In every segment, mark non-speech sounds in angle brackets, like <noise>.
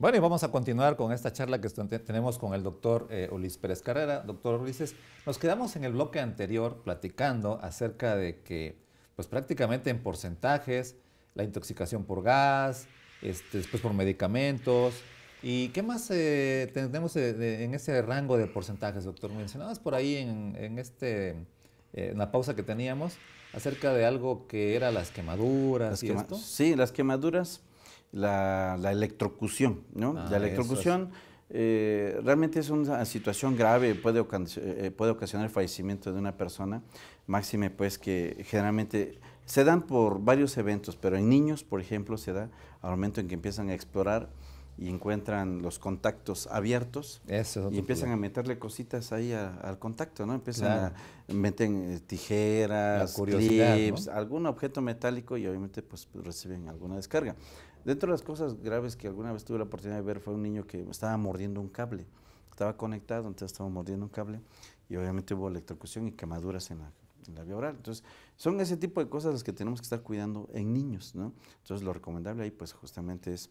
Bueno, y vamos a continuar con esta charla que tenemos con el doctor eh, Ulises Pérez Carrera. Doctor Ulises, nos quedamos en el bloque anterior platicando acerca de que, pues prácticamente en porcentajes, la intoxicación por gas, este, después por medicamentos. ¿Y qué más eh, tenemos en ese rango de porcentajes, doctor? Mencionabas por ahí en, este, eh, en la pausa que teníamos acerca de algo que era las quemaduras y Sí, las quemaduras la, electrocución, ¿no? la ah, electrocución eh, realmente es una situación grave, puede, eh, puede ocasionar el fallecimiento de una persona, máxime pues que generalmente se dan por varios eventos, pero en niños, por ejemplo, se da al momento en que empiezan a explorar y encuentran los contactos abiertos y empiezan a meterle cositas ahí al contacto, ¿no? Empiezan a meten eh, tijeras, clips, algún objeto metálico y obviamente pues reciben alguna descarga. Dentro de las cosas graves que alguna vez tuve la oportunidad de ver fue un niño que estaba mordiendo un cable. Estaba conectado, entonces estaba mordiendo un cable y obviamente hubo electrocución y quemaduras en la, vía oral. Entonces, son ese tipo de cosas las que tenemos que estar cuidando en niños, ¿no? Entonces, lo recomendable ahí, pues, justamente es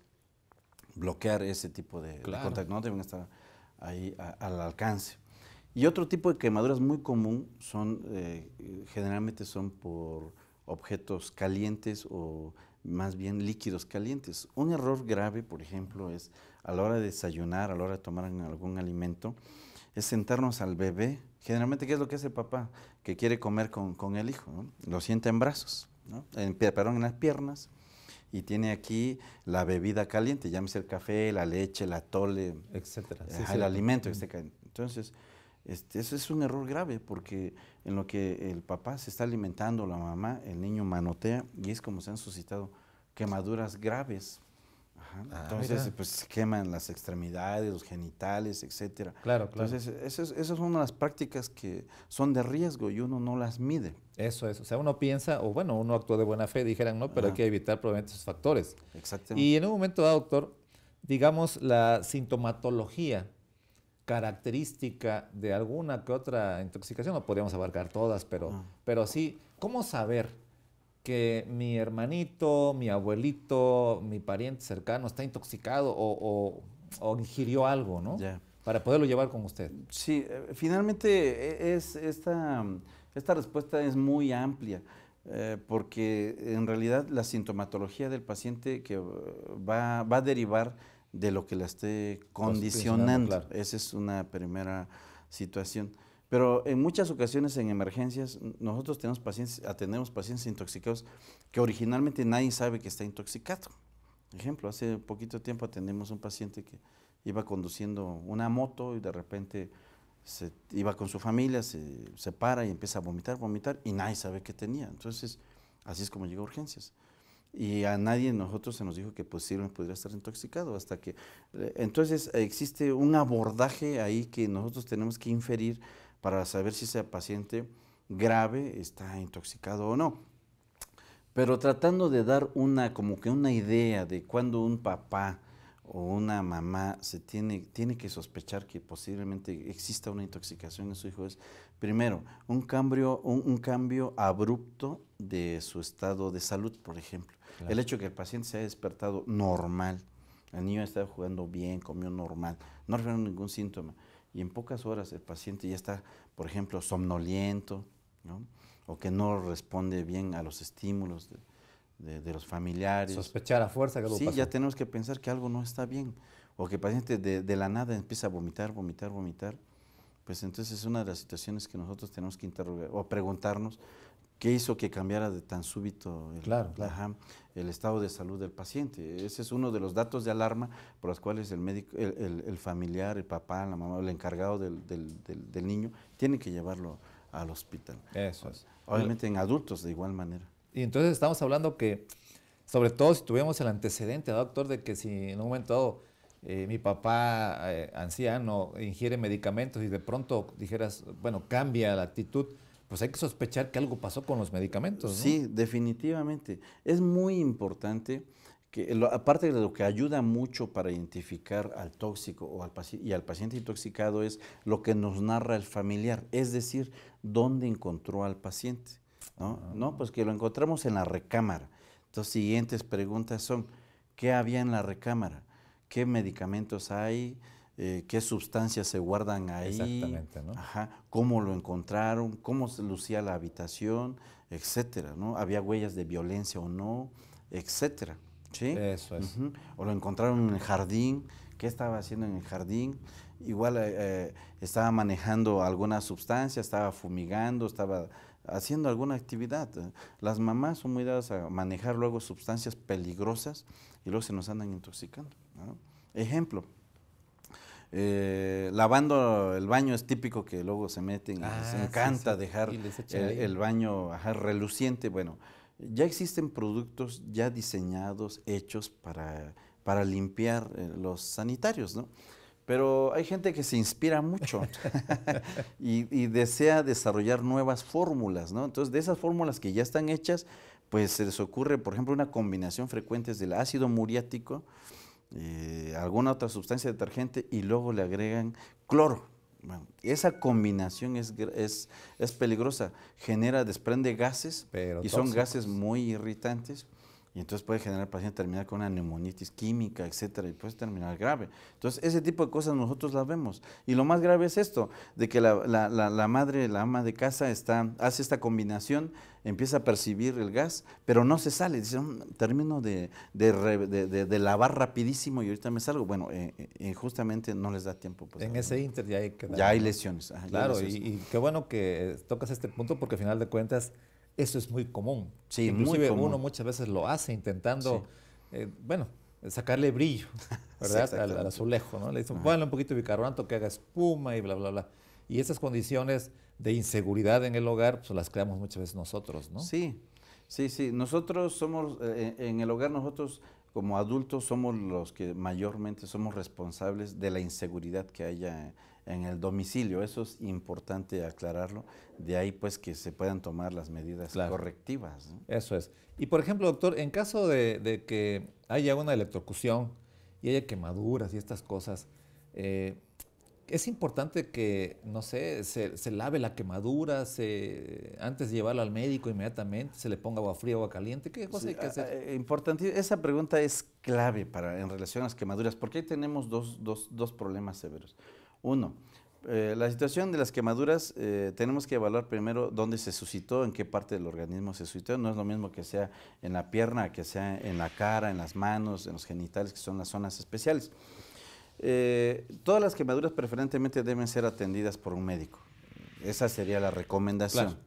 bloquear ese tipo de, contacto. No deben estar ahí al alcance. Y otro tipo de quemaduras muy común son, eh, generalmente son por objetos calientes o más bien líquidos calientes. Un error grave, por ejemplo, es a la hora de desayunar, a la hora de tomar algún alimento, es sentarnos al bebé. Generalmente, ¿qué es lo que hace el papá? Que quiere comer con, el hijo. Lo sienta en brazos, en, perdón, en las piernas, y tiene aquí la bebida caliente, llámese el café, la leche, la tole, etcétera, el alimento que esté caliente. Entonces, este, eso es un error grave porque en lo que el papá se está alimentando, la mamá, el niño manotea y es como se han suscitado quemaduras graves. Ah, Entonces, pues, se queman las extremidades, los genitales, etc. Claro, claro. Entonces, esas, son las prácticas que son de riesgo y uno no las mide. Eso es. O sea, uno piensa, o bueno, uno actúa de buena fe, dijeran, no, pero hay que evitar probablemente esos factores. Exactamente. Y en un momento dado, doctor, digamos, la sintomatología característica de alguna que otra intoxicación, no podríamos abarcar todas, pero, pero sí, ¿cómo saber que mi hermanito, mi abuelito, mi pariente cercano está intoxicado o, ingirió algo, ¿no? Para poderlo llevar con usted. Sí, eh, finalmente e, es esta, esta respuesta es muy amplia. Eh, porque en realidad la sintomatología del paciente que eh, va, va a derivar de lo que la esté condicionando. Esa es una primera situación. Pero en muchas ocasiones, en emergencias, nosotros tenemos pacientes, atendemos pacientes intoxicados que originalmente nadie sabe que está intoxicado. Ejemplo, hace poquito tiempo atendimos un paciente que iba conduciendo una moto y de repente se iba con su familia, se, se para y empieza a vomitar, vomitar y nadie sabe qué tenía. Entonces, así es como llega a urgencias y a nadie de nosotros se nos dijo que posiblemente pues, podría estar intoxicado hasta que eh, entonces existe un abordaje ahí que nosotros tenemos que inferir para saber si ese paciente grave está intoxicado o no. Pero tratando de dar una como que una idea de cuando un papá o una mamá se tiene, tiene que sospechar que posiblemente exista una intoxicación en su hijo es, primero, un cambio, un cambio abrupto de su estado de salud, por ejemplo el hecho que el paciente se haya despertado normal, el niño estaba jugando bien, comió normal, no revelaron ningún síntoma. Y en pocas horas el paciente ya está, por ejemplo, somnoliento, o que no responde bien a los estímulos de, los familiares. Sospechar a fuerza que algo Sí, ya tenemos que pensar que algo no está bien. O que el paciente de, de la nada empieza a vomitar, vomitar, vomitar. Pues entonces es una de las situaciones que nosotros tenemos que interrogar o preguntarnos ¿Qué hizo que cambiara de tan súbito el, estado de salud del paciente? Ese es uno de los datos de alarma por los cuales el médico, el, familiar, el papá, la mamá, el encargado del, niño tiene que llevarlo al hospital. Eso es. Obviamente en adultos de igual manera. Y entonces estamos hablando que, sobre todo si tuvimos el antecedente, doctor, de que si en un momento dado eh, mi papá eh, anciano ingiere medicamentos y de pronto dijeras, bueno, cambia la actitud, pues hay que sospechar que algo pasó con los medicamentos. Sí, definitivamente. Es muy importante que, aparte de lo que ayuda mucho para identificar al tóxico o y al paciente intoxicado es lo que nos narra el familiar, es decir, dónde encontró al paciente. ¿no? Ah. no, pues que lo encontramos en la recámara. Entonces, siguientes preguntas son, ¿qué había en la recámara? ¿Qué medicamentos hay? Eh, qué sustancias se guardan ahí, Exactamente, ajá, cómo lo encontraron, cómo se lucía la habitación, etcétera, ¿no? Había huellas de violencia o no, etcétera, ¿sí? Eso es. O lo encontraron en el jardín, qué estaba haciendo en el jardín, igual eh, eh, estaba manejando alguna sustancia, estaba fumigando, estaba haciendo alguna actividad. Las mamás son muy dadas a manejar luego sustancias peligrosas y luego se nos andan intoxicando. Ejemplo, eh, lavando el baño es típico que luego se meten, y les ah, encanta dejar eh, el, baño reluciente. Bueno, ya existen productos ya diseñados, hechos para, para limpiar eh, los sanitarios, ¿no? Pero hay gente que se inspira mucho <laughs> <laughs> y, desea desarrollar nuevas fórmulas, ¿no? Entonces, de esas fórmulas que ya están hechas, pues se les ocurre, por ejemplo, una combinación frecuente del ácido muriático, eh, alguna otra sustancia detergente y luego le agregan cloro. esa combinación es, es, peligrosa, genera, desprende gases y son gases muy irritantes y entonces puede generar paciente terminar con una neumonitis química, etcétera, y puede terminar grave. Entonces, ese tipo de cosas nosotros las vemos. Y lo más grave es esto, de que la, madre, la ama de casa, está, hace esta combinación, empieza a percibir el gas, pero no se sale. Dice, mm, termino de, de, lavar rapidísimo y ahorita me salgo. Bueno, eh, eh, eh, justamente no les da tiempo. Pues, en ese inter ya hay, ya hay lesiones. claro, y, qué bueno que tocas este punto porque al final de cuentas eso es muy común. uno muchas veces lo hace intentando, eh, bueno, sacarle brillo, <laughs> ¿verdad? al, azulejo, ¿no? Le dicen, ponle un poquito de bicarbonato que haga espuma y bla, bla, bla. Y esas condiciones de inseguridad en el hogar, pues las creamos muchas veces nosotros, ¿no? Sí, sí, sí. Nosotros somos, eh, eh, en el hogar nosotros como adultos somos los que mayormente somos responsables de la inseguridad que haya en el domicilio. Eso es importante aclararlo. De ahí pues que se puedan tomar las medidas correctivas. Eso es. Y por ejemplo, doctor, en caso de, que haya una electrocución y haya quemaduras y estas cosas, eh, es importante que, no sé, se, se lave la quemadura, se, antes de llevarlo al médico inmediatamente, se le ponga agua fría, agua caliente, ¿qué cosa hay que ah, hacer? Eh, importante, esa pregunta es clave para, en relación a las quemaduras, porque ahí tenemos dos, dos, dos problemas severos. Uno, eh, la situación de las quemaduras eh, tenemos que evaluar primero dónde se suscitó, en qué parte del organismo se suscitó. No es lo mismo que sea en la pierna, que sea en la cara, en las manos, en los genitales, que son las zonas especiales. Eh, todas las quemaduras preferentemente deben ser atendidas por un médico. Esa sería la recomendación.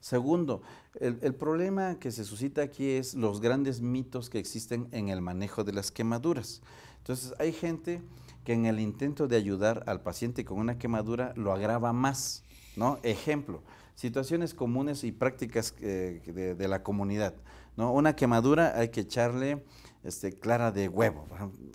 Segundo, el, problema que se suscita aquí es los grandes mitos que existen en el manejo de las quemaduras. Entonces hay gente que en el intento de ayudar al paciente con una quemadura lo agrava más, ¿no? Ejemplo, situaciones comunes y prácticas eh, de, la comunidad, ¿no? Una quemadura hay que echarle este, clara de huevo,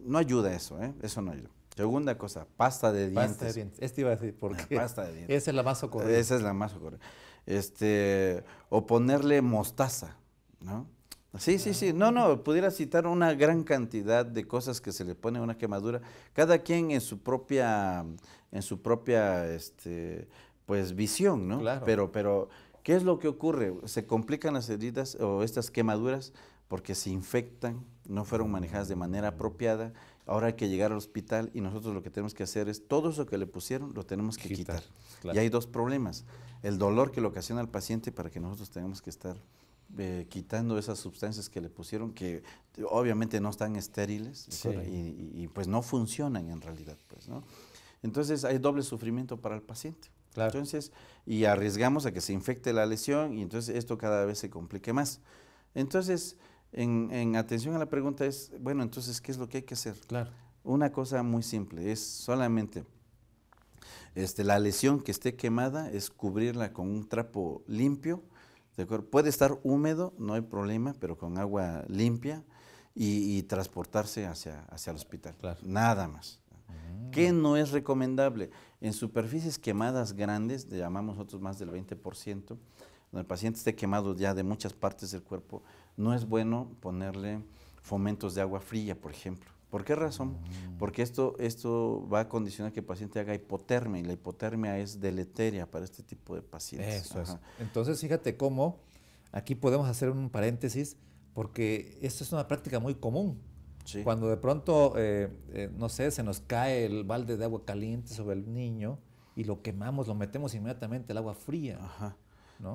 no ayuda eso, ¿eh? Eso no ayuda. Segunda cosa, pasta de dientes. Pasta de dientes. Este iba a decir, ¿por ah, qué? pasta de dientes. Esa es la más ocurrida. Esa es la más ocurrida. Este, o ponerle mostaza, ¿no? Sí, sí, sí. No, no, pudiera citar una gran cantidad de cosas que se le pone a una quemadura, cada quien en su propia, en su propia este, pues, visión, ¿no? Claro. Pero, pero, ¿qué es lo que ocurre? Se complican las heridas o estas quemaduras porque se infectan, no fueron manejadas de manera apropiada, ahora hay que llegar al hospital y nosotros lo que tenemos que hacer es todo eso que le pusieron lo tenemos que quitar. Y hay dos problemas, el dolor que le ocasiona al paciente para que nosotros tengamos que estar eh, quitando esas sustancias que le pusieron que obviamente no están estériles y, pues no funcionan en realidad. Pues, ¿no? Entonces hay doble sufrimiento para el paciente. Entonces, y arriesgamos a que se infecte la lesión y entonces esto cada vez se complique más. Entonces, en, atención a la pregunta es, bueno, entonces, ¿qué es lo que hay que hacer? Claro. Una cosa muy simple, es solamente este, la lesión que esté quemada, es cubrirla con un trapo limpio, ¿de Puede estar húmedo, no hay problema, pero con agua limpia y, transportarse hacia, hacia el hospital. Nada más. Ah. ¿Qué no es recomendable? En superficies quemadas grandes, llamamos nosotros más del 20%, donde el paciente esté quemado ya de muchas partes del cuerpo, no es bueno ponerle fomentos de agua fría, por ejemplo. ¿Por qué razón? Porque esto, esto va a condicionar que el paciente haga hipotermia y la hipotermia es deleteria para este tipo de pacientes. Eso es. Entonces, fíjate cómo aquí podemos hacer un paréntesis porque esto es una práctica muy común. Cuando de pronto, eh, eh, no sé, se nos cae el balde de agua caliente sobre el niño y lo quemamos, lo metemos inmediatamente al agua fría. Ajá.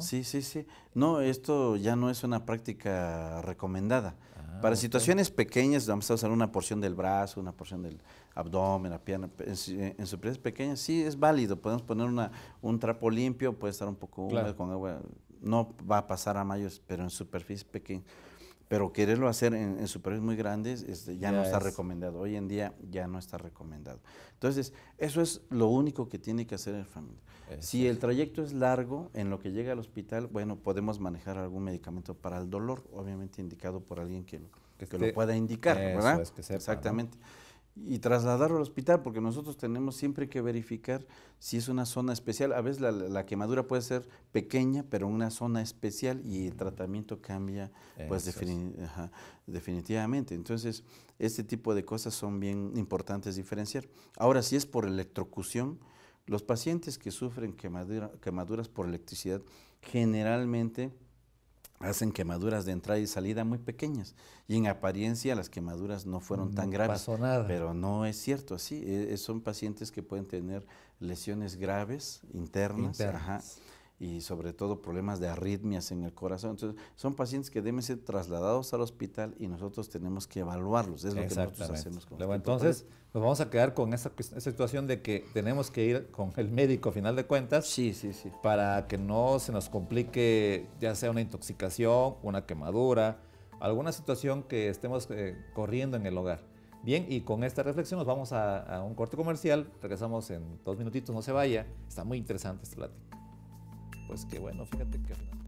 Sí, sí, sí. No, esto ya no es una práctica recomendada. Ah, Para situaciones pequeñas, vamos a usar una porción del brazo, una porción del abdomen, la pierna, en, superficies pequeñas, sí es válido. Podemos poner una, un trapo limpio, puede estar un poco húmedo con agua, no va a pasar a mayores, pero en superficies pequeñas pero quererlo hacer en, en muy grandes este, ya, no está recomendado. Hoy en día ya no está recomendado. Entonces, eso es lo único que tiene que hacer el familia. Si el trayecto es largo, en lo que llega al hospital, bueno, podemos manejar algún medicamento para el dolor, obviamente indicado por alguien que lo, pueda indicar, ¿verdad? Exactamente y trasladarlo al hospital, porque nosotros tenemos siempre que verificar si es una zona especial. A veces la, quemadura puede ser pequeña, pero una zona especial y el tratamiento cambia pues definitivamente. Entonces, este tipo de cosas son bien importantes diferenciar. Ahora, si es por electrocución, los pacientes que sufren quemaduras por electricidad generalmente hacen quemaduras de entrada y salida muy pequeñas. Y en apariencia las quemaduras no fueron tan graves. Pero no es cierto así. Eh, son pacientes que pueden tener lesiones graves, internas, internas y sobre todo problemas de arritmias en el corazón. Entonces, son pacientes que deben ser trasladados al hospital y nosotros tenemos que evaluarlos. Es lo que nosotros hacemos con Entonces, nos vamos a quedar con esa, situación de que tenemos que ir con el médico a final de cuentas. Sí, sí, sí. Para que no se nos complique ya sea una intoxicación, una quemadura, alguna situación que estemos eh, corriendo en el hogar. Bien, y con esta reflexión nos vamos a, a un corte comercial. Regresamos en dos minutitos, no se vaya. Está muy interesante esta plática pues qué bueno, fíjate que